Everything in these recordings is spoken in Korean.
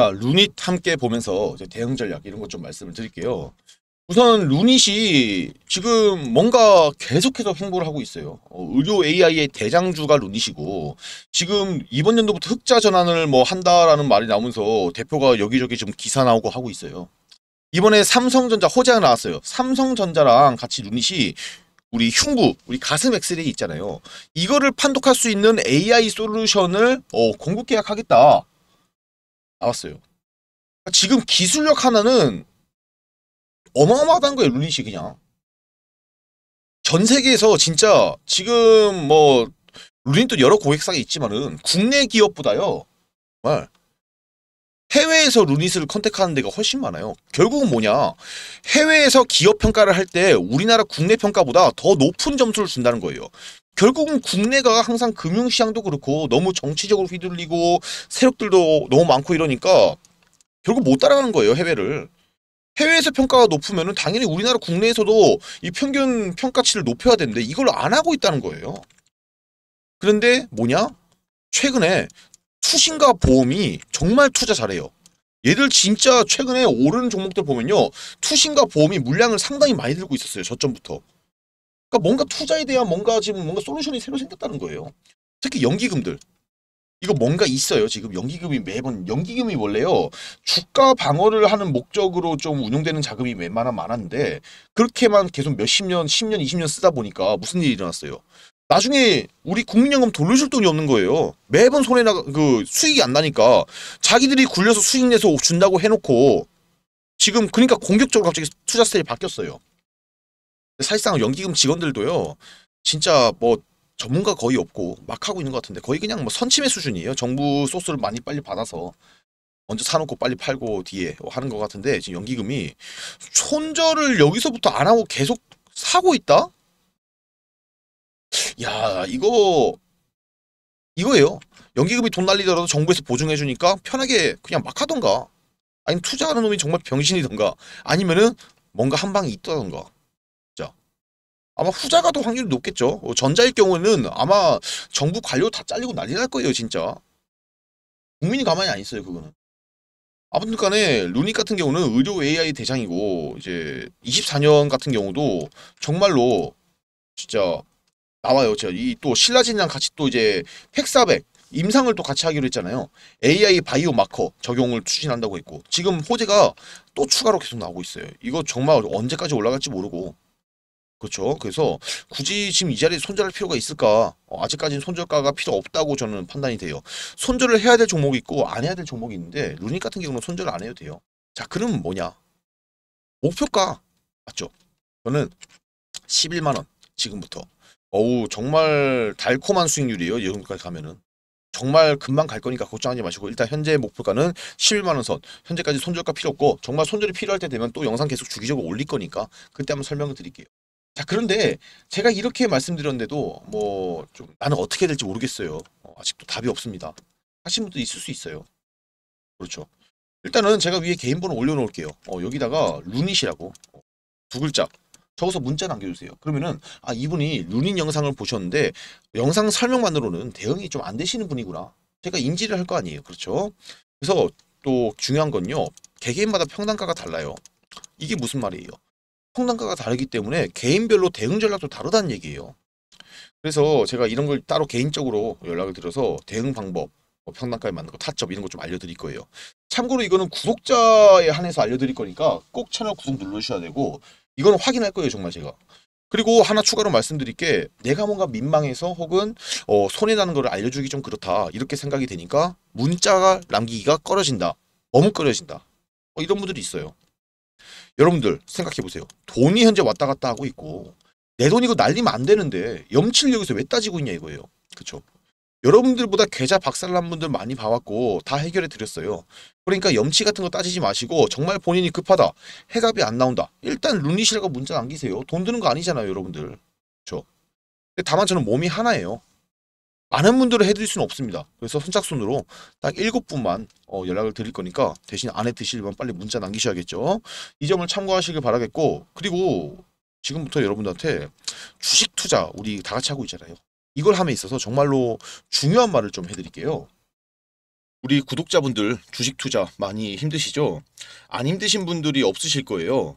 자, 루닛 함께 보면서 대응 전략 이런 것 좀 말씀을 드릴게요. 우선 루닛이 지금 뭔가 계속해서 횡보를 하고 있어요. 어, 의료 AI의 대장주가 루닛이고 지금 이번 연도부터 흑자 전환을 뭐 한다라는 말이 나오면서 대표가 여기저기 좀 기사 나오고 하고 있어요. 이번에 삼성전자 호재가 나왔어요. 삼성전자랑 같이 루닛이 우리 흉부, 우리 가슴 엑스레이 있잖아요. 이거를 판독할 수 있는 AI 솔루션을 어, 공급 계약하겠다. 나왔어요. 지금 기술력 하나는 어마어마하다는 거예요, 룰리시 그냥. 전 세계에서 진짜 지금 뭐 우린 또 여러 고객사가 있지만은 국내 기업보다요. 정말 해외에서 루닛을 컨택하는 데가 훨씬 많아요. 결국은 뭐냐? 해외에서 기업 평가를 할 때 우리나라 국내 평가보다 더 높은 점수를 준다는 거예요. 결국은 국내가 항상 금융시장도 그렇고 너무 정치적으로 휘둘리고 세력들도 너무 많고 이러니까 결국 못 따라가는 거예요 해외를 해외에서 평가가 높으면 당연히 우리나라 국내에서도 이 평균 평가치를 높여야 되는데 이걸 안 하고 있다는 거예요 그런데 뭐냐 최근에 투신과 보험이 정말 투자 잘해요 얘들 진짜 최근에 오르 종목들 보면요 투신과 보험이 물량을 상당히 많이 들고 있었어요 저점부터 그러니까 뭔가 투자에 대한 뭔가 지금 뭔가 솔루션이 새로 생겼다는 거예요. 특히 연기금들. 이거 뭔가 있어요. 지금 연기금이 매번 연기금이 원래요. 주가 방어를 하는 목적으로 좀 운용되는 자금이 웬만하면 많았는데 그렇게만 계속 몇 십 년, 1 0 년, 2 0년 쓰다 보니까 무슨 일이 일어났어요. 나중에 우리 국민연금 돌려줄 돈이 없는 거예요. 매번 손해 나그 가 수익이 안 나니까 자기들이 굴려서 수익 내서 준다고 해놓고 지금 그러니까 공격적으로 갑자기 투자 스타일이 바뀌었어요. 사실상 연기금 직원들도요. 진짜 뭐 전문가 거의 없고 막 하고 있는 것 같은데 거의 그냥 뭐 선침의 수준이에요. 정부 소스를 많이 빨리 받아서 먼저 사놓고 빨리 팔고 뒤에 뭐 하는 것 같은데 지금 연기금이 손절을 여기서부터 안 하고 계속 사고 있다? 야 이거 이거예요. 연기금이 돈 날리더라도 정부에서 보증해주니까 편하게 그냥 막 하던가 아니면 투자하는 놈이 정말 병신이던가 아니면은 뭔가 한 방이 있다던가 아마 후자가 더 확률이 높겠죠. 어, 전자일 경우는 아마 정부 관료 다 잘리고 난리 날 거예요, 진짜. 국민이 가만히 안 있어요, 그거는. 아무튼 간에 루닉 같은 경우는 의료 AI 대상이고 이제 24년 같은 경우도 정말로 진짜 나와요. 제가 이 또 신라진이랑 같이 또 이제 팩사백 임상을 또 같이 하기로 했잖아요. AI 바이오 마커 적용을 추진한다고 했고 지금 호재가 또 추가로 계속 나오고 있어요. 이거 정말 언제까지 올라갈지 모르고 그렇죠. 그래서 굳이 지금 이 자리에 손절할 필요가 있을까? 어, 아직까지는 손절가가 필요 없다고 저는 판단이 돼요. 손절을 해야 될 종목이 있고 안 해야 될 종목이 있는데 루닉 같은 경우는 손절을 안 해도 돼요. 자, 그럼 뭐냐? 목표가 맞죠? 저는 11만 원 지금부터 어우 정말 달콤한 수익률이에요. 여기까지 가면은 정말 금방 갈 거니까 걱정하지 마시고 일단 현재 목표가는 11만원 선 현재까지 손절가 필요 없고 정말 손절이 필요할 때 되면 또 영상 계속 주기적으로 올릴 거니까 그때 한번 설명을 드릴게요. 자 그런데 제가 이렇게 말씀드렸는데도 뭐좀 나는 어떻게 될지 모르겠어요. 어, 아직도 답이 없습니다. 하신 분도 있을 수 있어요. 그렇죠. 일단은 제가 위에 개인번호 올려놓을게요. 어, 여기다가 루닛이라고 어, 두 글자 적어서 문자 남겨주세요. 그러면은 아 이분이 루닛 영상을 보셨는데 영상 설명만으로는 대응이 좀 안 되시는 분이구나. 제가 인지를 할 거 아니에요. 그렇죠. 그래서 또 중요한 건요. 개개인마다 평단가가 달라요. 이게 무슨 말이에요? 성단가가 다르기 때문에 개인별로 대응 전략도 다르다는 얘기예요. 그래서 제가 이런 걸 따로 개인적으로 연락을 드려서 대응 방법, 뭐 평단가에 맞는 거, 타점 이런 거 좀 알려드릴 거예요. 참고로 이거는 구독자에 한해서 알려드릴 거니까 꼭 채널 구독 눌러주셔야 되고 이거는 확인할 거예요 정말 제가. 그리고 하나 추가로 말씀드릴 게 내가 뭔가 민망해서 혹은 어, 손해나는 걸 알려주기 좀 그렇다 이렇게 생각이 되니까 문자가 남기기가 꺼려진다 머뭇거려진다 어, 이런 분들이 있어요 여러분들 생각해 보세요. 돈이 현재 왔다 갔다 하고 있고 내 돈이고 날리면 안 되는데 염치를 여기서 왜 따지고 있냐 이거예요. 그렇죠? 여러분들보다 계좌 박살난 분들 많이 봐왔고 다 해결해 드렸어요. 그러니까 염치 같은 거 따지지 마시고 정말 본인이 급하다. 해갑이 안 나온다. 일단 루니시라고 문자 남기세요. 돈 드는 거 아니잖아요 여러분들. 그렇죠? 다만 저는 몸이 하나예요. 많은 분들을 해드릴 수는 없습니다. 그래서 선착순으로 딱 7분만 어, 연락을 드릴 거니까 대신 안에 드실려면 빨리 문자 남기셔야겠죠. 이 점을 참고하시길 바라겠고 그리고 지금부터 여러분들한테 주식 투자 우리 다 같이 하고 있잖아요. 이걸 함에 있어서 정말로 중요한 말을 좀 해드릴게요. 우리 구독자분들 주식 투자 많이 힘드시죠? 안 힘드신 분들이 없으실 거예요.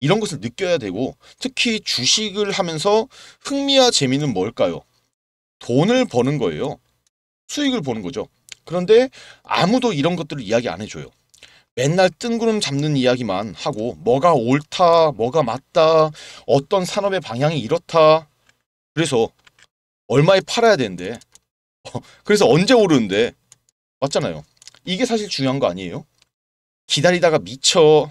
이런 것을 느껴야 되고 특히 주식을 하면서 흥미와 재미는 뭘까요? 돈을 버는 거예요. 수익을 보는 거죠. 그런데 아무도 이런 것들을 이야기 안 해줘요. 맨날 뜬구름 잡는 이야기만 하고 뭐가 옳다, 뭐가 맞다, 어떤 산업의 방향이 이렇다. 그래서 얼마에 팔아야 되는데 어, 그래서 언제 오르는데 맞잖아요. 이게 사실 중요한 거 아니에요? 기다리다가 미쳐